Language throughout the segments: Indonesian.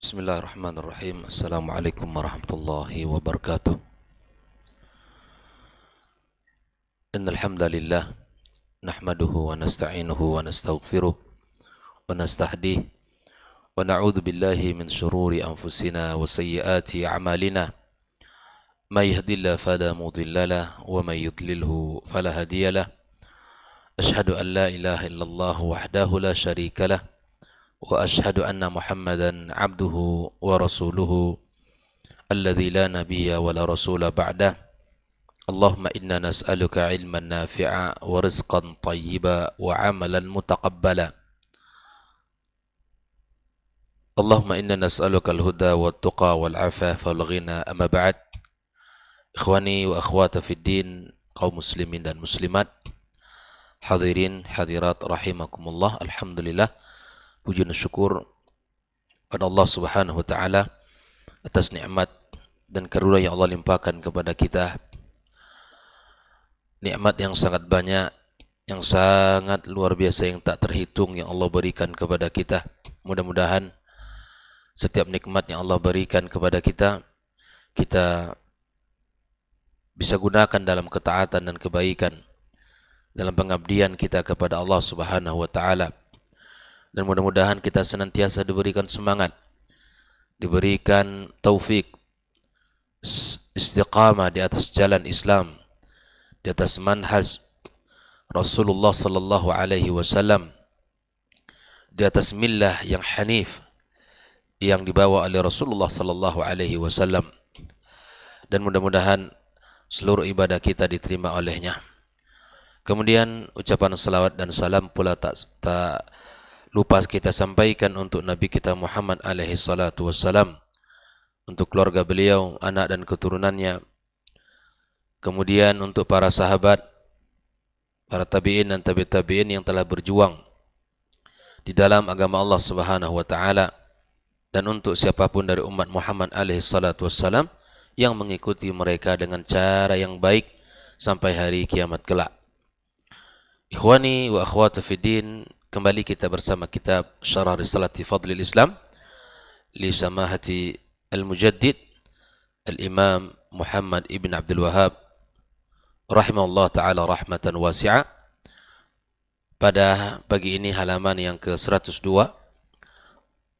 بسم الله الرحمن الرحيم السلام عليكم ورحمة الله وبركاته إن الحمد لله نحمده ونستعينه ونستغفره ونستهديه ونعوذ بالله من شرور أنفسنا وسيئات أعمالنا ما يهدي الله فلا مضل له ومن يضلله فلا هدي له أشهد أن لا إله إلا الله وحده لا شريك له واشهد ان محمدا عبده ورسوله الذي لا نبي ولا رسول بعده اللهم انا نسالك علما نافعا ورزقا طيبا وعملا متقبلا اللهم انا نسالك الهدى والتقى والعفاف والغنى اما بعد اخواني واخوات في الدين قوم مسلمين muslimin dan muslimat رحمكم الله الحمد لله puji dan syukur pada Allah Subhanahu wa taala atas nikmat dan karunia yang Allah limpahkan kepada kita. Nikmat yang sangat banyak, yang sangat luar biasa yang tak terhitung yang Allah berikan kepada kita. Mudah-mudahan setiap nikmat yang Allah berikan kepada kita kita bisa gunakan dalam ketaatan dan kebaikan dalam pengabdian kita kepada Allah Subhanahu wa taala dan mudah-mudahan kita senantiasa diberikan semangat diberikan taufik istiqamah di atas jalan Islam di atas manhaj Rasulullah sallallahu alaihi wasallam di atas millah yang hanif yang dibawa oleh Rasulullah sallallahu alaihi wasallam dan mudah-mudahan seluruh ibadah kita diterima olehnya kemudian ucapan salawat dan salam pula tak tak lupa kita sampaikan untuk Nabi kita Muhammad alaihi salatu wassalam untuk keluarga beliau, anak dan keturunannya. Kemudian untuk para sahabat, para tabi'in dan tabi' tabi'in yang telah berjuang di dalam agama Allah Subhanahu wa taala dan untuk siapapun dari umat Muhammad alaihi salatu wassalam yang mengikuti mereka dengan cara yang baik sampai hari kiamat kelak. Ikhwani wa akhwati Kembali kita bersama kitab Syarah Risalati Fadlil Islam li Samahati Al-Mujaddid Al-Imam Muhammad Ibn Abdul Wahab rahimahullah taala rahmatan wasi'a. Pada pagi ini halaman yang ke-102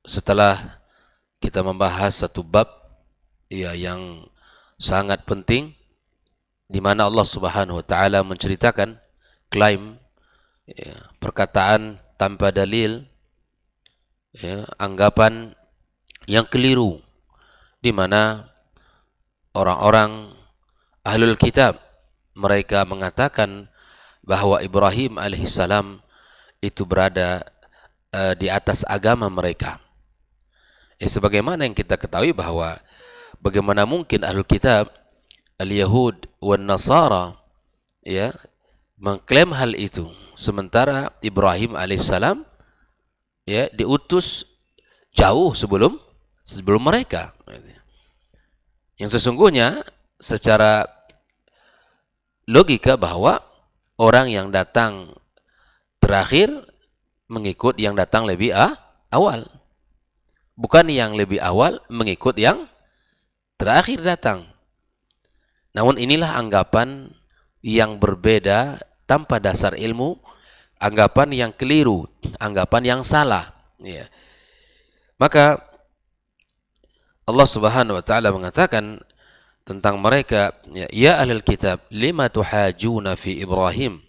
setelah kita membahas satu bab ya yang sangat penting di mana Allah Subhanahu wa taala menceritakan klaim ya, perkataan tanpa dalil, ya, anggapan yang keliru, di mana orang-orang ahlul kitab mereka mengatakan bahwa Ibrahim alaihissalam itu berada uh, di atas agama mereka. Ya, sebagaimana yang kita ketahui bahwa bagaimana mungkin ahlul kitab al-Yahud wan Nasara ya mengklaim hal itu Sementara Ibrahim alaihissalam ya diutus jauh sebelum sebelum mereka. Yang sesungguhnya secara logika bahwa orang yang datang terakhir mengikut yang datang lebih ah, awal. Bukan yang lebih awal mengikut yang terakhir datang. Namun inilah anggapan yang berbeda tanpa dasar ilmu anggapan yang keliru, anggapan yang salah. Ya. Maka Allah Subhanahu wa taala mengatakan tentang mereka, ya, ya ahlul kitab, lima tuhajuna fi Ibrahim?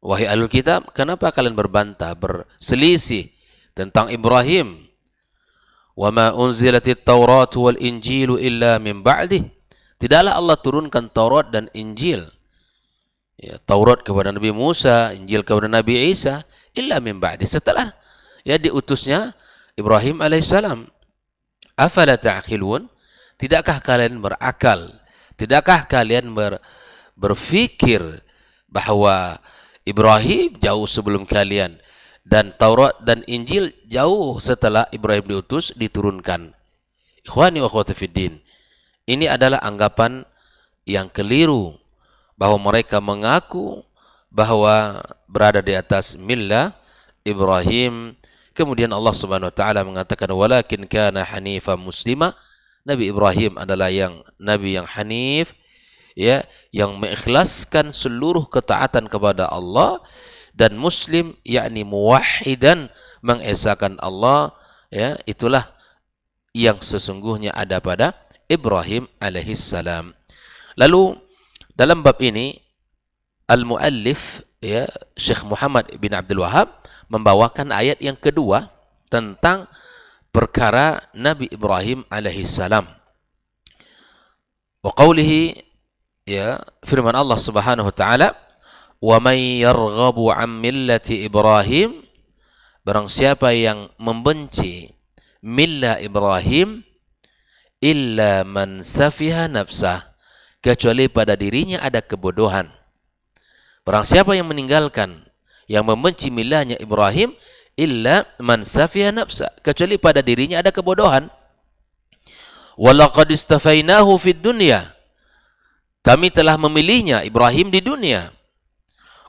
Wahai ahlul kitab, kenapa kalian berbantah, berselisih tentang Ibrahim? Wa ma unzilatit Taurat wal Injilu illa min ba'dih. Tidaklah Allah turunkan Taurat dan Injil ya, Taurat kepada Nabi Musa, Injil kepada Nabi Isa, illa min ba'di setelah ya diutusnya Ibrahim alaihissalam. Afala ta'khilun? Tidakkah kalian berakal? Tidakkah kalian ber, berfikir bahwa Ibrahim jauh sebelum kalian dan Taurat dan Injil jauh setelah Ibrahim diutus diturunkan. Ikhwani wa fiddin. Ini adalah anggapan yang keliru bahwa mereka mengaku bahwa berada di atas millah Ibrahim. Kemudian Allah Subhanahu wa taala mengatakan walakin kana hanifa muslima. Nabi Ibrahim adalah yang nabi yang hanif ya yang mengikhlaskan seluruh ketaatan kepada Allah dan muslim yakni muwahhidan mengesahkan Allah ya itulah yang sesungguhnya ada pada Ibrahim alaihissalam. Lalu dalam bab ini al-muallif ya Syekh Muhammad bin Abdul Wahab membawakan ayat yang kedua tentang perkara Nabi Ibrahim alaihissalam. Wa ya firman Allah Subhanahu wa taala wa may yarghabu Ibrahim siapa yang membenci mila Ibrahim illa man safiha nafsah kecuali pada dirinya ada kebodohan. Orang siapa yang meninggalkan yang membenci milahnya Ibrahim illa man safiha nafsa kecuali pada dirinya ada kebodohan. Walaqad istafainahu fid dunya. Kami telah memilihnya Ibrahim di dunia.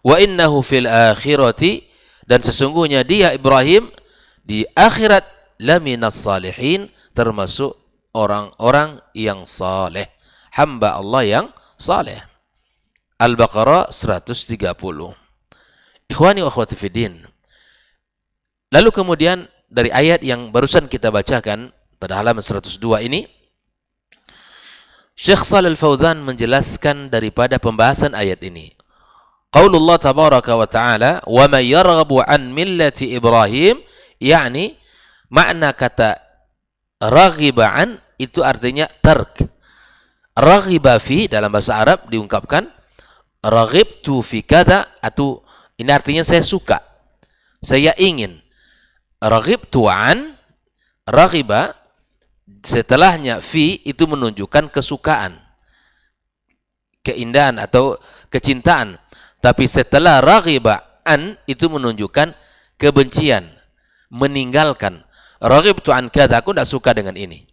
Wa innahu fil akhirati dan sesungguhnya dia Ibrahim di akhirat laminas salihin termasuk orang-orang yang saleh hamba Allah yang saleh. Al-Baqarah 130. Ikhwani wa akhwati fiddin. Lalu kemudian dari ayat yang barusan kita bacakan pada halaman 102 ini Syekh Shalal Fauzan menjelaskan daripada pembahasan ayat ini. Qaulullah tabaraka wa taala wa may yarghabu an millati Ibrahim yakni makna kata an itu artinya terk raghiba fi dalam bahasa Arab diungkapkan raghibtu fi kada atau ini artinya saya suka. Saya ingin. Raghibtu an raghiba setelahnya fi itu menunjukkan kesukaan. Keindahan atau kecintaan. Tapi setelah raghiba an itu menunjukkan kebencian, meninggalkan. Raghibtu an kada aku tidak suka dengan ini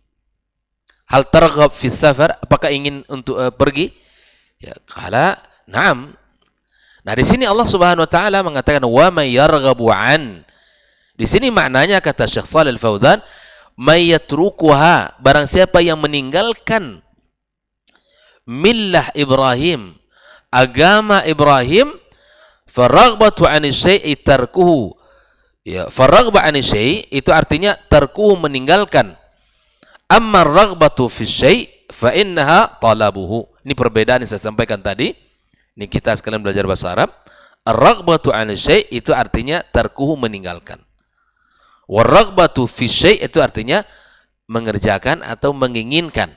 hal targhab fi safar apakah ingin untuk uh, pergi ya kala na'am nah di sini Allah Subhanahu wa taala mengatakan wa may yarghabu an di sini maknanya kata Syekh Shalal Fauzan yatrukuha barang siapa yang meninggalkan millah Ibrahim agama Ibrahim faraghbatu an syai'i tarkuhu ya faraghba an syai' itu artinya tarkuhu meninggalkan Amma raghbatu fi syai' fa innaha talabuhu. Ini perbedaan yang saya sampaikan tadi. Ini kita sekalian belajar bahasa Arab. Raghbatu an syai' itu artinya terkuhu meninggalkan. Waraghbatu fi syai' itu artinya mengerjakan atau menginginkan.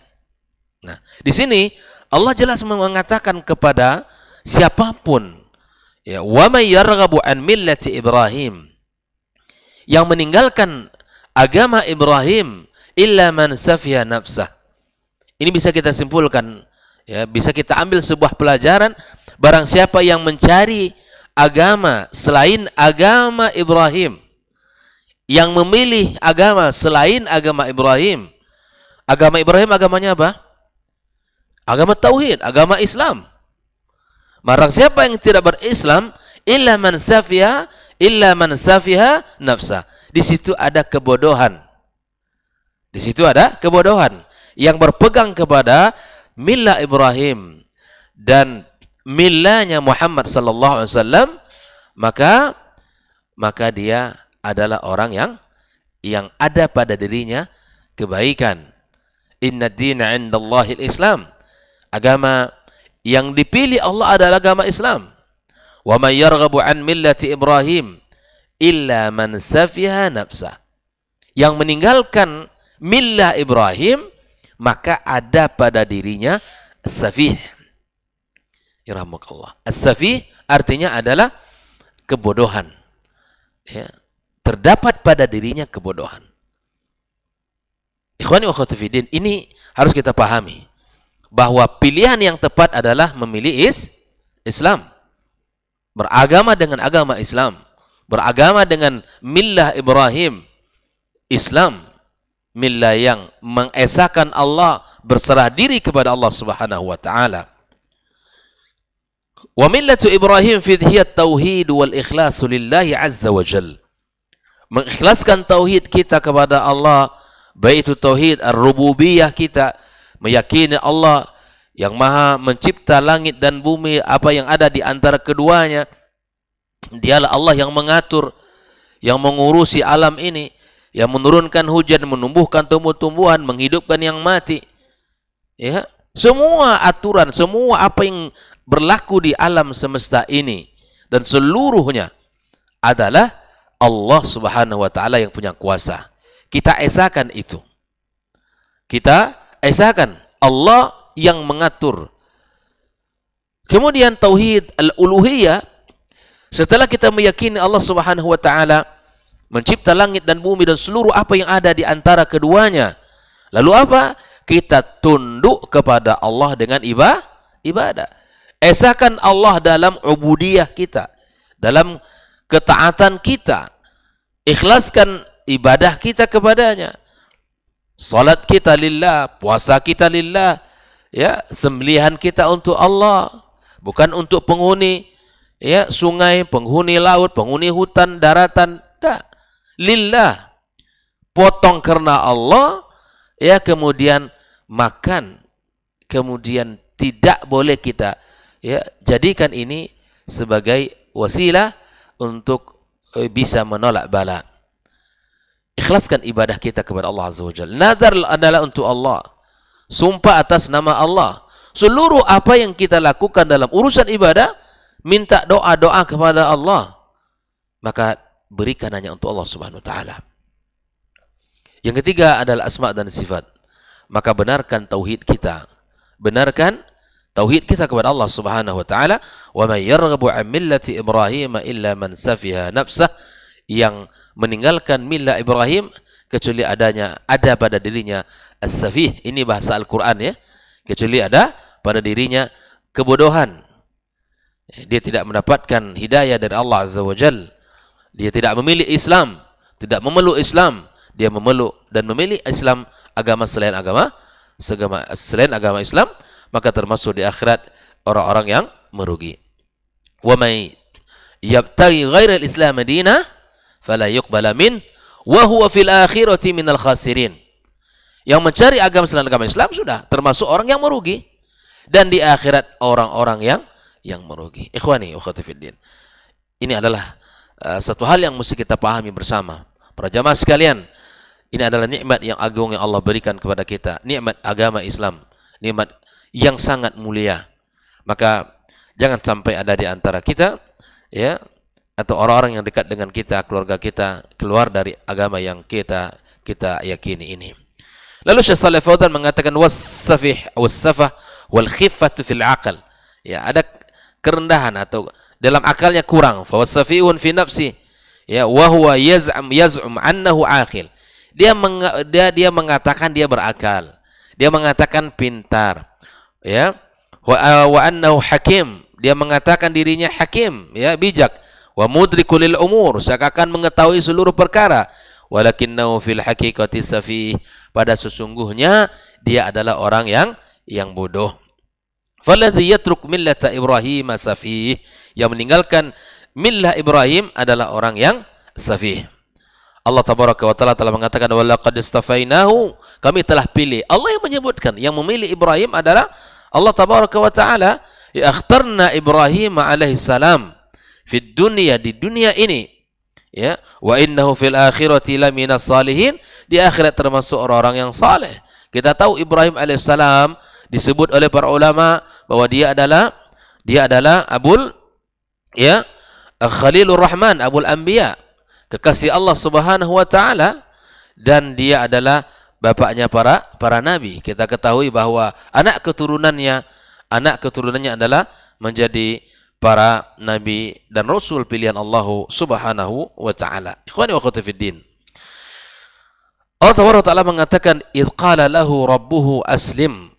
Nah, di sini Allah jelas mengatakan kepada siapapun ya wa may yarghabu an millati Ibrahim yang meninggalkan agama Ibrahim illa man safiha nafsah. Ini bisa kita simpulkan ya, bisa kita ambil sebuah pelajaran barang siapa yang mencari agama selain agama Ibrahim yang memilih agama selain agama Ibrahim. Agama Ibrahim agamanya apa? Agama tauhid, agama Islam. Barang siapa yang tidak berislam, illa man safiha, illa man safiha nafsa. Di situ ada kebodohan. Di situ ada kebodohan yang berpegang kepada milah Ibrahim dan milahnya Muhammad sallallahu alaihi wasallam maka maka dia adalah orang yang yang ada pada dirinya kebaikan. Inna dina indallahi islam Agama yang dipilih Allah adalah agama Islam. Wa may yarghabu an millati Ibrahim illa man safiha nafsa. Yang meninggalkan millah Ibrahim maka ada pada dirinya as-safih. Allah As-safih artinya adalah kebodohan. Ya. Terdapat pada dirinya kebodohan. Ikhwani wa ini harus kita pahami. Bahwa pilihan yang tepat adalah memilih is Islam. Beragama dengan agama Islam. Beragama dengan millah Ibrahim. Islam milla yang mengesahkan Allah berserah diri kepada Allah Subhanahu wa taala. Wa millatu Ibrahim fidhiyat tauhid wal ikhlas lillahi azza wa jal. Mengikhlaskan tauhid kita kepada Allah, baik itu tauhid ar-rububiyah kita, meyakini Allah yang maha mencipta langit dan bumi, apa yang ada di antara keduanya. Dialah Allah yang mengatur, yang mengurusi alam ini yang menurunkan hujan, menumbuhkan tumbuh-tumbuhan, menghidupkan yang mati. Ya, semua aturan, semua apa yang berlaku di alam semesta ini dan seluruhnya adalah Allah Subhanahu wa taala yang punya kuasa. Kita esakan itu. Kita esakan Allah yang mengatur. Kemudian tauhid al-uluhiyah setelah kita meyakini Allah Subhanahu wa taala mencipta langit dan bumi dan seluruh apa yang ada di antara keduanya. Lalu apa? Kita tunduk kepada Allah dengan ibadah. ibadah. Esakan Allah dalam ubudiyah kita, dalam ketaatan kita. Ikhlaskan ibadah kita kepadanya. Salat kita lillah, puasa kita lillah, ya, sembelihan kita untuk Allah, bukan untuk penghuni ya sungai, penghuni laut, penghuni hutan, daratan, tidak. lillah potong karena Allah ya kemudian makan kemudian tidak boleh kita ya jadikan ini sebagai wasilah untuk eh, bisa menolak bala ikhlaskan ibadah kita kepada Allah azza wajalla nazar adalah untuk Allah sumpah atas nama Allah seluruh apa yang kita lakukan dalam urusan ibadah minta doa-doa kepada Allah maka berikan hanya untuk Allah Subhanahu wa taala. Yang ketiga adalah asma dan sifat. Maka benarkan tauhid kita. Benarkan tauhid kita kepada Allah Subhanahu wa taala, "Wa may yarghabu 'an millati Ibrahim illa man safiha nafsah" yang meninggalkan milah Ibrahim kecuali adanya ada pada dirinya as-safih. Ini bahasa Al-Qur'an ya. Kecuali ada pada dirinya kebodohan. Dia tidak mendapatkan hidayah dari Allah Azza wa Jalla dia tidak memilih Islam, tidak memeluk Islam, dia memeluk dan memilih Islam agama selain agama segama, selain agama Islam, maka termasuk di akhirat orang-orang yang merugi. Wa may yabtaghi ghairal Islam madinah fala yuqbala min wa huwa fil akhirati minal khasirin. Yang mencari agama selain agama Islam sudah termasuk orang yang merugi dan di akhirat orang-orang yang yang merugi. Ikhwani, ukhwati fiddin. Ini adalah Eh, satu hal yang mesti kita pahami bersama. Para jamaah sekalian, ini adalah nikmat yang agung yang Allah berikan kepada kita, nikmat agama Islam, nikmat yang sangat mulia. Maka jangan sampai ada di antara kita ya atau orang-orang yang dekat dengan kita, keluarga kita keluar dari agama yang kita kita yakini ini. Lalu Syekh Saleh Faudan mengatakan wasafih wasafah wal khiffatu fil Ya, ada kerendahan atau dalam akalnya kurang fa safiun fi nafsi ya wahwa yaz'am yaz'um annahu aqil dia meng, dia dia mengatakan dia berakal dia mengatakan pintar ya wa wa annahu hakim dia mengatakan dirinya hakim ya bijak wa mudrikul lil umur seakan mengetahui seluruh perkara walakinnahu fil haqiqati safih pada sesungguhnya dia adalah orang yang yang bodoh Faladhi yatruk millata Ibrahim safih. Yang meninggalkan millah Ibrahim adalah orang yang safih. Allah tabaraka wa taala telah mengatakan walaqad istafainahu kami telah pilih. Allah yang menyebutkan yang memilih Ibrahim adalah Allah tabaraka wa taala ya akhtarna Ibrahim alaihi salam fid dunya di dunia ini ya wa innahu fil akhirati laminas salihin di akhirat termasuk orang-orang yang saleh. Kita tahu Ibrahim alaihi salam disebut oleh para ulama bahwa dia adalah dia adalah Abul ya Khalilur Rahman, Abul Anbiya, kekasih Allah Subhanahu wa taala dan dia adalah bapaknya para para nabi. Kita ketahui bahwa anak keturunannya anak keturunannya adalah menjadi para nabi dan rasul pilihan Allah Subhanahu wa taala. Ikhwani wa akhwati fid Allah Taala mengatakan idqala lahu rabbuhu aslim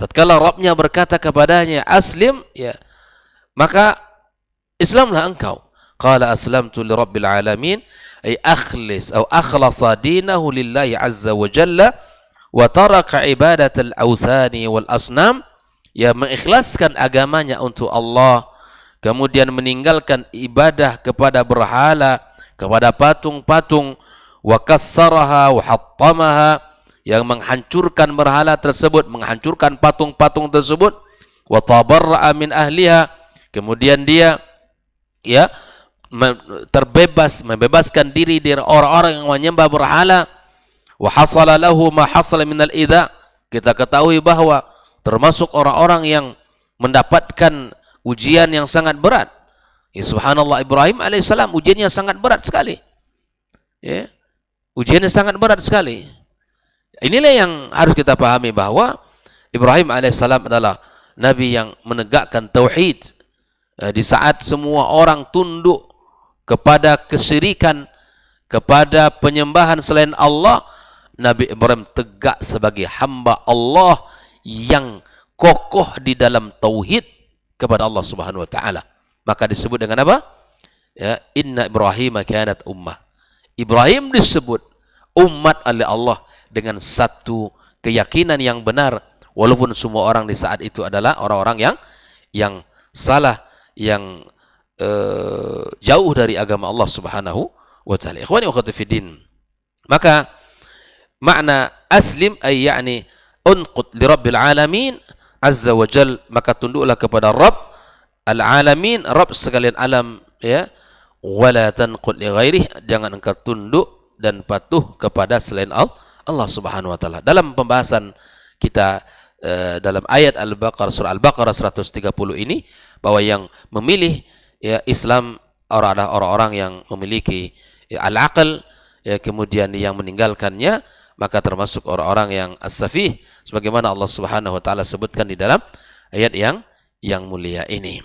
Tatkala Rabbnya berkata kepadanya, Aslim, ya, maka Islamlah engkau. Qala aslamtu li rabbil alamin, ay akhlis, atau akhlasa dinahu lillahi azza wa jalla, wa taraka ibadat al-awthani wal-asnam, ya mengikhlaskan agamanya untuk Allah, kemudian meninggalkan ibadah kepada berhala, kepada patung-patung, wa kassaraha wa hattamaha, yang menghancurkan berhala tersebut, menghancurkan patung-patung tersebut, wa amin ahliha. Kemudian dia ya terbebas membebaskan diri dari orang-orang yang menyembah berhala. Wa hasala min al-idza. Kita ketahui bahwa termasuk orang-orang yang mendapatkan ujian yang sangat berat. Ya, subhanallah Ibrahim alaihissalam ujiannya sangat berat sekali. Ya. Ujiannya sangat berat sekali Inilah yang harus kita pahami bahwa Ibrahim alaihissalam adalah nabi yang menegakkan tauhid eh, di saat semua orang tunduk kepada kesyirikan, kepada penyembahan selain Allah, Nabi Ibrahim tegak sebagai hamba Allah yang kokoh di dalam tauhid kepada Allah Subhanahu wa taala. Maka disebut dengan apa? Ya, inna Ibrahim kanat ummah. Ibrahim disebut umat oleh Allah dengan satu keyakinan yang benar walaupun semua orang di saat itu adalah orang-orang yang yang salah yang eh, jauh dari agama Allah Subhanahu wa taala. Ikhwani wa din. Maka makna aslim ay yani unqut li rabbil alamin azza wa jal maka tunduklah kepada Rabb al alamin Rabb sekalian alam ya wala tanqut li ghairih jangan engkau tunduk dan patuh kepada selain Allah Allah Subhanahu wa taala. Dalam pembahasan kita eh, dalam ayat Al-Baqarah surah Al-Baqarah 130 ini bahwa yang memilih ya Islam orang adalah orang-orang yang memiliki ya, al-aql ya kemudian yang meninggalkannya maka termasuk orang-orang yang as-safih sebagaimana Allah Subhanahu wa taala sebutkan di dalam ayat yang yang mulia ini.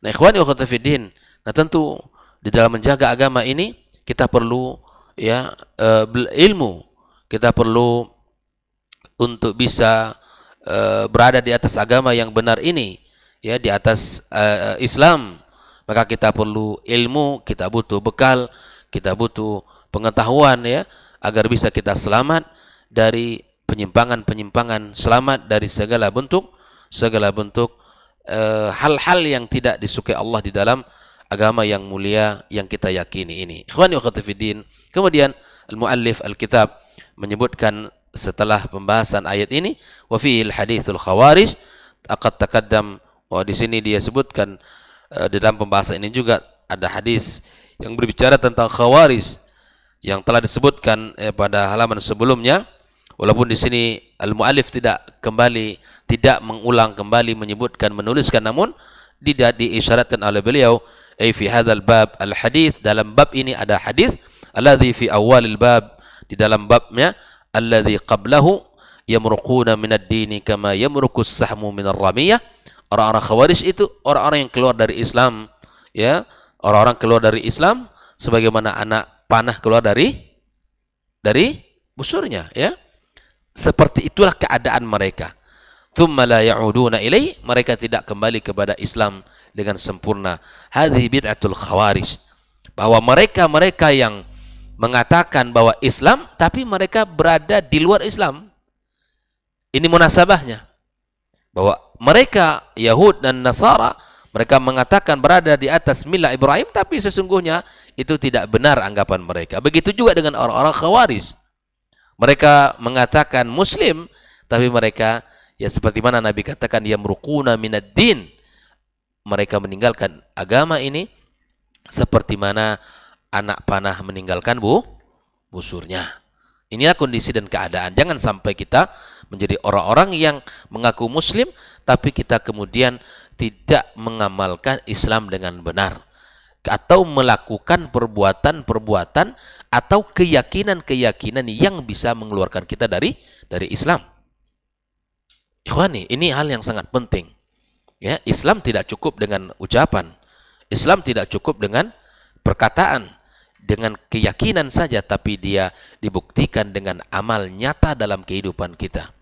Nah, ikhwan wa fiddin, nah tentu di dalam menjaga agama ini kita perlu ya eh, ilmu kita perlu untuk bisa e, berada di atas agama yang benar ini, ya di atas e, Islam, maka kita perlu ilmu, kita butuh bekal, kita butuh pengetahuan ya agar bisa kita selamat dari penyimpangan-penyimpangan, selamat dari segala bentuk segala bentuk eh, hal-hal e, yang tidak disukai Allah di dalam agama yang mulia yang kita yakini ini. Ikhwani wa Kemudian al-muallif al-kitab menyebutkan setelah pembahasan ayat ini wa fil hadithul khawarij akad takadam wah oh, di sini dia sebutkan uh, di dalam pembahasan ini juga ada hadis yang berbicara tentang khawarij yang telah disebutkan eh, pada halaman sebelumnya walaupun di sini al muallif tidak kembali tidak mengulang kembali menyebutkan menuliskan namun tidak diisyaratkan oleh beliau ai fi hadzal bab al hadis dalam bab ini ada hadis alladhi fi awalil bab di dalam babnya alladzi qablahu yamruquna minad dini kama yamruqus sahmu minar ramiyah orang-orang khawarij itu orang-orang yang keluar dari Islam ya orang-orang keluar dari Islam sebagaimana anak panah keluar dari dari busurnya ya seperti itulah keadaan mereka thumma la ya'uduna ilai mereka tidak kembali kepada Islam dengan sempurna hadhi bid'atul khawarij bahwa mereka-mereka yang mengatakan bahwa Islam tapi mereka berada di luar Islam. Ini munasabahnya. Bahwa mereka Yahud dan Nasara mereka mengatakan berada di atas mila Ibrahim tapi sesungguhnya itu tidak benar anggapan mereka. Begitu juga dengan orang-orang Khawarij. Mereka mengatakan muslim tapi mereka ya seperti mana Nabi katakan merukuna minad din. Mereka meninggalkan agama ini seperti mana anak panah meninggalkan bu busurnya. Inilah kondisi dan keadaan. Jangan sampai kita menjadi orang-orang yang mengaku muslim tapi kita kemudian tidak mengamalkan Islam dengan benar atau melakukan perbuatan-perbuatan atau keyakinan-keyakinan yang bisa mengeluarkan kita dari dari Islam. Ikhwani, ini hal yang sangat penting. Ya, Islam tidak cukup dengan ucapan. Islam tidak cukup dengan perkataan dengan keyakinan saja tapi dia dibuktikan dengan amal nyata dalam kehidupan kita.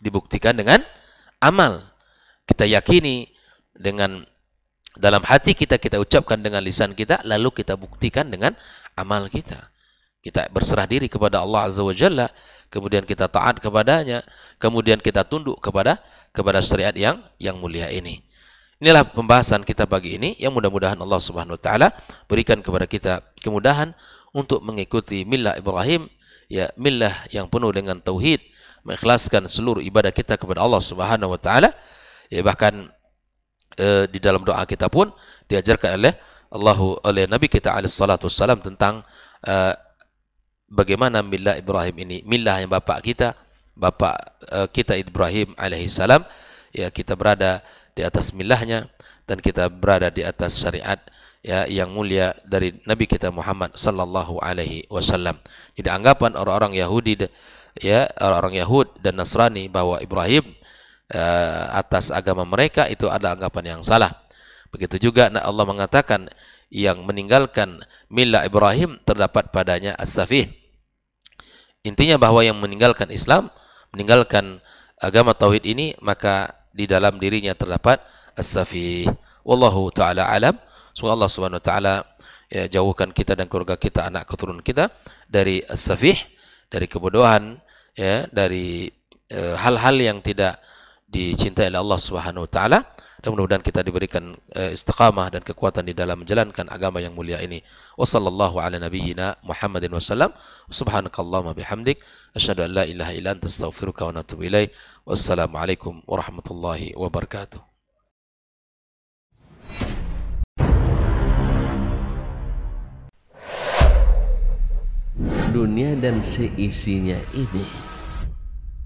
Dibuktikan dengan amal. Kita yakini dengan dalam hati kita kita ucapkan dengan lisan kita lalu kita buktikan dengan amal kita kita berserah diri kepada Allah azza wa jalla kemudian kita taat kepadanya kemudian kita tunduk kepada kepada syariat yang yang mulia ini Inilah pembahasan kita pagi ini yang mudah-mudahan Allah Subhanahu wa taala berikan kepada kita kemudahan untuk mengikuti milah Ibrahim, ya milah yang penuh dengan tauhid, mengikhlaskan seluruh ibadah kita kepada Allah Subhanahu wa taala. Ya bahkan e, di dalam doa kita pun diajarkan oleh Allah oleh Nabi kita alaihi salatu wassalam tentang e, bagaimana milah Ibrahim ini, milah yang bapak kita, bapak e, kita Ibrahim alaihi salam ya kita berada di atas milahnya dan kita berada di atas syariat ya yang mulia dari Nabi kita Muhammad sallallahu alaihi wasallam. Jadi anggapan orang-orang Yahudi ya orang-orang Yahud dan Nasrani bahwa Ibrahim eh, atas agama mereka itu ada anggapan yang salah. Begitu juga Allah mengatakan yang meninggalkan milah Ibrahim terdapat padanya as-safih. Intinya bahwa yang meninggalkan Islam, meninggalkan agama tauhid ini maka di dalam dirinya terdapat as-safih. Wallahu taala alam. Semoga Allah Subhanahu wa taala ya, jauhkan kita dan keluarga kita, anak keturunan kita dari as-safih, dari kebodohan, ya, dari eh, hal-hal e, yang tidak dicintai oleh Allah Subhanahu wa taala dan mudah-mudahan kita diberikan eh, istiqamah dan kekuatan di dalam menjalankan agama yang mulia ini. Wassallallahu ala nabiyyina Muhammadin wasallam. Subhanakallahumma bihamdik asyhadu an la ilaha illa anta astaghfiruka wa atubu Wassalamualaikum warahmatullahi wabarakatuh. Dunia dan seisinya ini